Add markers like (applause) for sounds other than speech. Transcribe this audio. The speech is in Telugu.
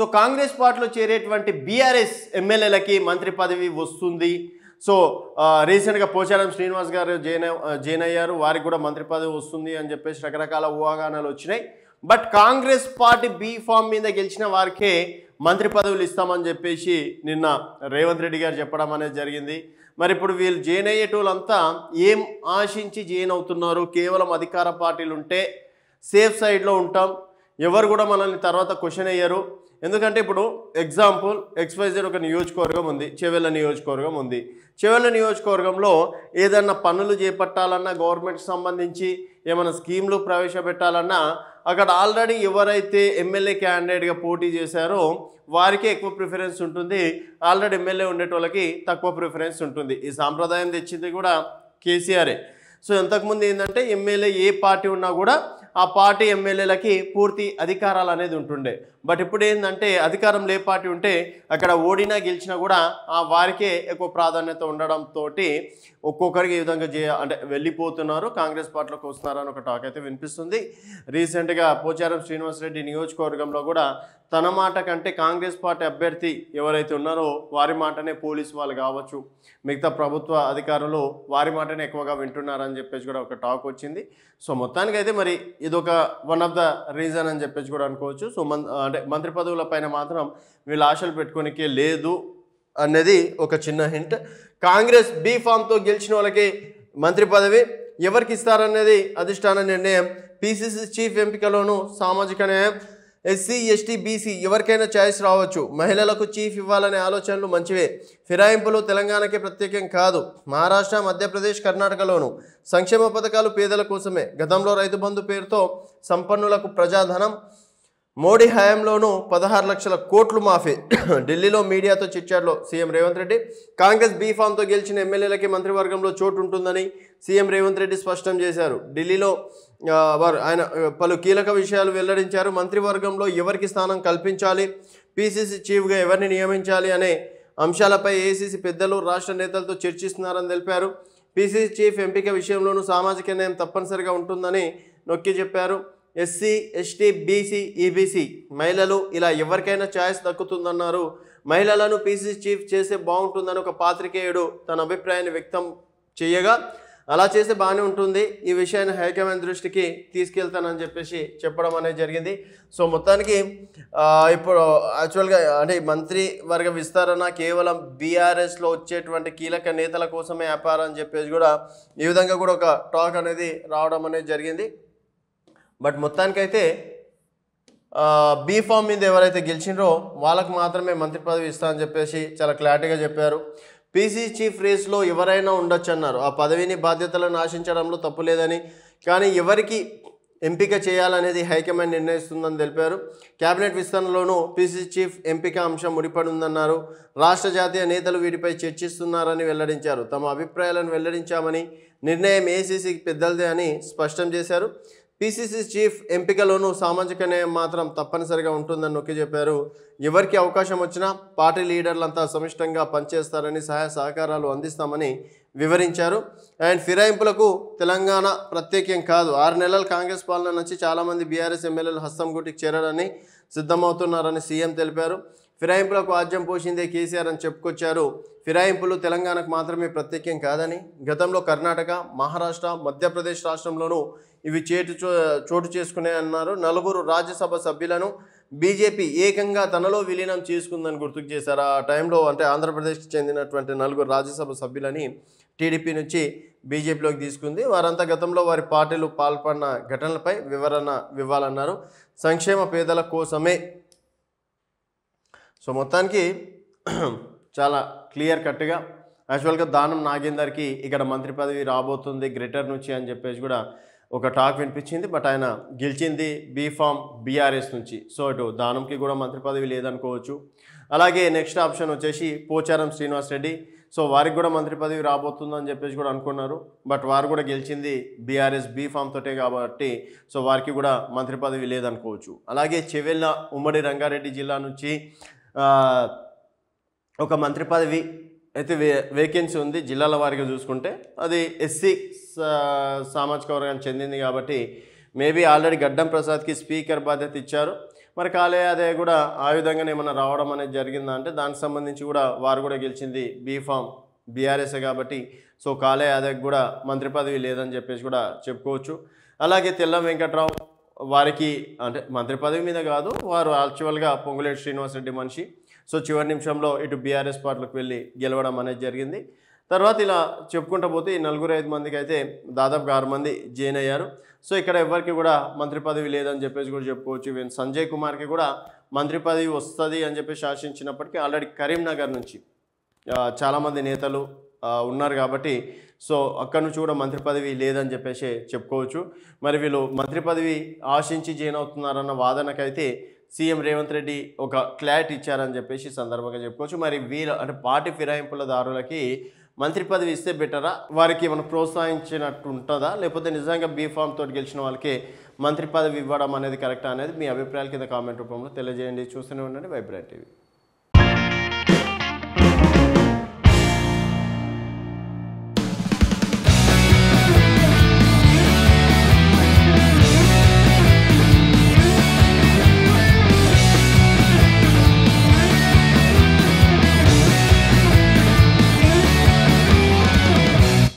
సో కాంగ్రెస్ పార్టీలో చేరేటువంటి బీఆర్ఎస్ ఎమ్మెల్యేలకి మంత్రి పదవి వస్తుంది సో రీసెంట్గా పోచారం శ్రీనివాస్ గారు జైన్ జైన్ అయ్యారు వారికి కూడా మంత్రి పదవి వస్తుంది అని చెప్పేసి రకరకాల ఊహాగానాలు వచ్చినాయి but Congress party B form మీద గెలిచిన వారికే మంత్రి పదవులు ఇస్తామని చెప్పేసి నిన్న రేవంత్ రెడ్డి గారు చెప్పడం అనేది జరిగింది మరి ఇప్పుడు వీళ్ళు జైన్ అయ్యేటోళ్ళంతా ఏం ఆశించి జైన్ అవుతున్నారు కేవలం అధికార పార్టీలు ఉంటే సేఫ్ సైడ్లో ఉంటాం ఎవరు కూడా మనల్ని తర్వాత క్వశ్చన్ అయ్యారు ఎందుకంటే ఇప్పుడు ఎగ్జాంపుల్ ఎక్స్వైజెడ్ ఒక నియోజకవర్గం ఉంది చెవెళ్ళ నియోజకవర్గం ఉంది చెవెళ్ళ నియోజకవర్గంలో ఏదన్నా పనులు చేపట్టాలన్నా గవర్నమెంట్కి సంబంధించి ఏమైనా స్కీమ్లు ప్రవేశపెట్టాలన్నా అక్కడ ఆల్రెడీ ఎవరైతే ఎమ్మెల్యే క్యాండిడేట్గా పోటీ చేశారో వారికే ఎక్కువ ప్రిఫరెన్స్ ఉంటుంది ఆల్రెడీ ఎమ్మెల్యే ఉండేటోళ్ళకి తక్కువ ప్రిఫరెన్స్ ఉంటుంది ఈ సాంప్రదాయం తెచ్చింది కూడా కేసీఆరే సో ఇంతకుముందు ఏంటంటే ఎమ్మెల్యే ఏ పార్టీ ఉన్నా కూడా ఆ పార్టీ ఎమ్మెల్యేలకి పూర్తి అధికారాలు అనేది ఉంటుండే బట్ ఇప్పుడు ఏంటంటే అధికారం లే పార్టీ ఉంటే అక్కడ ఓడినా గెలిచినా కూడా ఆ వారికే ఎక్కువ ప్రాధాన్యత ఉండడంతో ఒక్కొక్కరికి ఈ విధంగా చేయ అంటే వెళ్ళిపోతున్నారు కాంగ్రెస్ పార్టీలోకి అని ఒక టాక్ అయితే వినిపిస్తుంది రీసెంట్గా పోచారం శ్రీనివాసరెడ్డి నియోజకవర్గంలో కూడా తన మాట కంటే కాంగ్రెస్ పార్టీ అభ్యర్థి ఎవరైతే ఉన్నారో వారి మాటనే పోలీసు వాళ్ళు కావచ్చు మిగతా ప్రభుత్వ అధికారులు వారి మాటనే ఎక్కువగా వింటున్నారని చెప్పేసి కూడా ఒక టాక్ వచ్చింది సో మొత్తానికైతే మరి ఇది ఒక వన్ ఆఫ్ ద రీజన్ అని చెప్పేసి కూడా అనుకోవచ్చు సో మన్ అంటే మంత్రి పదవుల పైన మాత్రం వీళ్ళు ఆశలు పెట్టుకోనికే లేదు అనేది ఒక చిన్న హింట్ కాంగ్రెస్ బి ఫామ్తో గెలిచిన వాళ్ళకి మంత్రి పదవి ఎవరికి ఇస్తారనేది అధిష్టాన నిర్ణయం పీసీసీ చీఫ్ ఎంపికలోను సామాజిక న్యాయం ఎస్సీ ఎస్టీ బీసీ ఎవరికైనా ఛాయిస్ రావచ్చు మహిళలకు చీఫ్ ఇవ్వాలనే ఆలోచనలు మంచివే ఫిరాయింపులు తెలంగాణకే ప్రత్యేకం కాదు మహారాష్ట్ర మధ్యప్రదేశ్ కర్ణాటకలోను సంక్షేమ పథకాలు పేదల కోసమే గతంలో రైతు బంధు పేరుతో సంపన్నులకు ప్రజాధనం మోడీ హయాంలోనూ పదహారు లక్షల కోట్లు మాఫీ (coughs) ఢిల్లీలో మీడియాతో చిచ్చాడులో సీఎం రేవంత్ రెడ్డి కాంగ్రెస్ బీఫామ్తో గెలిచిన ఎమ్మెల్యేలకి మంత్రివర్గంలో చోటు ఉంటుందని సీఎం రేవంత్ రెడ్డి స్పష్టం చేశారు ఢిల్లీలో వారు ఆయన పలు కీలక విషయాలు వెల్లడించారు మంత్రివర్గంలో ఎవరికి స్థానం కల్పించాలి పీసీసీ చీఫ్గా ఎవరిని నియమించాలి అనే అంశాలపై ఏసీసీ పెద్దలు రాష్ట్ర నేతలతో చర్చిస్తున్నారని తెలిపారు పీసీసీ చీఫ్ ఎంపిక విషయంలోనూ సామాజిక న్యాయం తప్పనిసరిగా ఉంటుందని నొక్కి చెప్పారు ఎస్సీ ఎస్టీ బీసీ ఈబీసీ మహిళలు ఇలా ఎవరికైనా ఛాయిస్ దక్కుతుందన్నారు మహిళలను పీసీసీ చీఫ్ చేస్తే బాగుంటుందని ఒక పాత్రికేయుడు తన అభిప్రాయాన్ని వ్యక్తం చేయగా అలా చేస్తే బాగానే ఉంటుంది ఈ విషయాన్ని హైకమాండ్ దృష్టికి తీసుకెళ్తానని చెప్పేసి చెప్పడం అనేది జరిగింది సో మొత్తానికి ఇప్పుడు యాక్చువల్గా అంటే మంత్రి వర్గ విస్తరణ కేవలం బీఆర్ఎస్లో వచ్చేటువంటి కీలక నేతల కోసమే వ్యాపారం అని చెప్పేసి కూడా ఈ విధంగా కూడా ఒక టాక్ అనేది రావడం అనేది జరిగింది బట్ మొత్తానికైతే బీఫామ్ మీద ఎవరైతే గెలిచినరో వాళ్ళకు మాత్రమే మంత్రి పదవి ఇస్తా అని చెప్పేసి చాలా క్లారిటీగా చెప్పారు పీసీ చీఫ్ రేస్లో ఎవరైనా ఉండొచ్చు అన్నారు ఆ పదవిని బాధ్యతలను ఆశించడంలో తప్పు లేదని కానీ ఎవరికి ఎంపిక చేయాలనేది హైకమాండ్ నిర్ణయిస్తుందని తెలిపారు కేబినెట్ విస్తరణలోనూ పీసీ చీఫ్ ఎంపిక అంశం ముడిపడుందన్నారు రాష్ట్ర జాతీయ నేతలు వీటిపై చర్చిస్తున్నారని వెల్లడించారు తమ అభిప్రాయాలను వెల్లడించామని నిర్ణయం ఏసీసీ పెద్దలదే అని స్పష్టం చేశారు పీసీసీ చీఫ్ ఎంపికలోనూ సామాజిక న్యాయం మాత్రం తప్పనిసరిగా ఉంటుందని నొక్కి చెప్పారు ఎవరికి అవకాశం వచ్చినా పార్టీ లీడర్లంతా సమిష్టంగా పనిచేస్తారని సహాయ సహకారాలు అందిస్తామని వివరించారు అండ్ ఫిరాయింపులకు తెలంగాణ ప్రత్యేకం కాదు ఆరు నెలల కాంగ్రెస్ పాలన నుంచి చాలామంది బీఆర్ఎస్ ఎమ్మెల్యేలు హస్తం గుటికి చేరారని సిద్ధమవుతున్నారని సీఎం తెలిపారు ఫిరాయింపులకు ఆజ్యం పోసిందే కేసీఆర్ అని చెప్పుకొచ్చారు ఫిరాయింపులు తెలంగాణకు మాత్రమే ప్రత్యేకం కాదని గతంలో కర్ణాటక మహారాష్ట్ర మధ్యప్రదేశ్ రాష్ట్రంలోనూ ఇవి చేటు చోటు చేసుకున్నాయన్నారు నలుగురు రాజ్యసభ సభ్యులను బీజేపీ ఏకంగా తనలో విలీనం చేసుకుందని గుర్తుకు చేశారు ఆ టైంలో అంటే ఆంధ్రప్రదేశ్కి చెందినటువంటి నలుగురు రాజ్యసభ సభ్యులని టీడీపీ నుంచి బీజేపీలోకి తీసుకుంది వారంతా గతంలో వారి పార్టీలు పాల్పడిన ఘటనలపై వివరణ ఇవ్వాలన్నారు సంక్షేమ పేదల కోసమే సో మొత్తానికి చాలా క్లియర్ కట్గా యాక్చువల్గా దానం నాగేందర్కి ఇక్కడ మంత్రి పదవి రాబోతుంది గ్రేటర్ నుంచి అని చెప్పేసి కూడా ఒక టాక్ వినిపించింది బట్ ఆయన గెలిచింది బీఫామ్ బీఆర్ఎస్ నుంచి సో ఇటు దానంకి కూడా మంత్రి పదవి లేదనుకోవచ్చు అలాగే నెక్స్ట్ ఆప్షన్ వచ్చేసి పోచారం శ్రీనివాస్ రెడ్డి సో వారికి కూడా మంత్రి పదవి రాబోతుందని చెప్పేసి కూడా అనుకున్నారు బట్ వారు కూడా గెలిచింది బీఆర్ఎస్ బీఫామ్ తోటే కాబట్టి సో వారికి కూడా మంత్రి పదవి లేదనుకోవచ్చు అలాగే చెవెళ్ళ ఉమ్మడి రంగారెడ్డి జిల్లా నుంచి ఒక మంత్రి పదవి అయితే వే వేకెన్సీ ఉంది జిల్లాల వారిగా చూసుకుంటే అది ఎస్సీ సామాజిక వర్గానికి చెందింది కాబట్టి మేబీ ఆల్రెడీ గడ్డం ప్రసాద్కి స్పీకర్ బాధ్యత ఇచ్చారు మరి కాలే అదే కూడా ఆ విధంగానే ఏమైనా రావడం అనేది జరిగిందా అంటే దానికి సంబంధించి కూడా వారు కూడా గెలిచింది బీఫామ్ బీఆర్ఎస్ కాబట్టి సో కాలే అదే కూడా మంత్రి పదవి లేదని చెప్పేసి కూడా చెప్పుకోవచ్చు అలాగే తెల్ల వెంకట్రావు వారికి అంటే మంత్రి పదవి మీద కాదు వారు యాక్చువల్గా పొంగులేటి శ్రీనివాసరెడ్డి మనిషి సో చివరి నిమిషంలో ఇటు బీఆర్ఎస్ పార్టీలకు వెళ్ళి గెలవడం అనేది జరిగింది తర్వాత ఇలా చెప్పుకుంటూ పోతే ఈ నలుగురు ఐదు మందికి అయితే దాదాపుగా ఆరు మంది జైన్ అయ్యారు సో ఇక్కడ ఎవరికి కూడా మంత్రి పదవి లేదని చెప్పేసి కూడా చెప్పుకోవచ్చు ఈవెన్ సంజయ్ కుమార్కి కూడా మంత్రి పదవి వస్తుంది అని చెప్పేసి శాసించినప్పటికీ ఆల్రెడీ కరీంనగర్ నుంచి చాలామంది నేతలు ఉన్నారు కాబట్టి సో అక్కడ నుంచి కూడా మంత్రి పదవి లేదని చెప్పేసి చెప్పుకోవచ్చు మరి వీళ్ళు మంత్రి పదవి ఆశించి జైన్ అవుతున్నారన్న వాదనకైతే సీఎం రేవంత్ రెడ్డి ఒక క్లారిటీ ఇచ్చారని చెప్పేసి సందర్భంగా చెప్పుకోవచ్చు మరి వీళ్ళ అంటే పార్టీ ఫిరాయింపులదారులకి మంత్రి పదవి ఇస్తే బెటరా వారికి ఏమైనా ప్రోత్సహించినట్టు ఉంటుందా లేకపోతే నిజంగా బీఫామ్ తోటి గెలిచిన వాళ్ళకి మంత్రి పదవి ఇవ్వడం అనేది కరెక్టా అనేది మీ అభిప్రాయాల కింద కామెంట్ రూపంలో తెలియజేయండి చూస్తూనే ఉండండి వైబ్రాంట్ టీవీ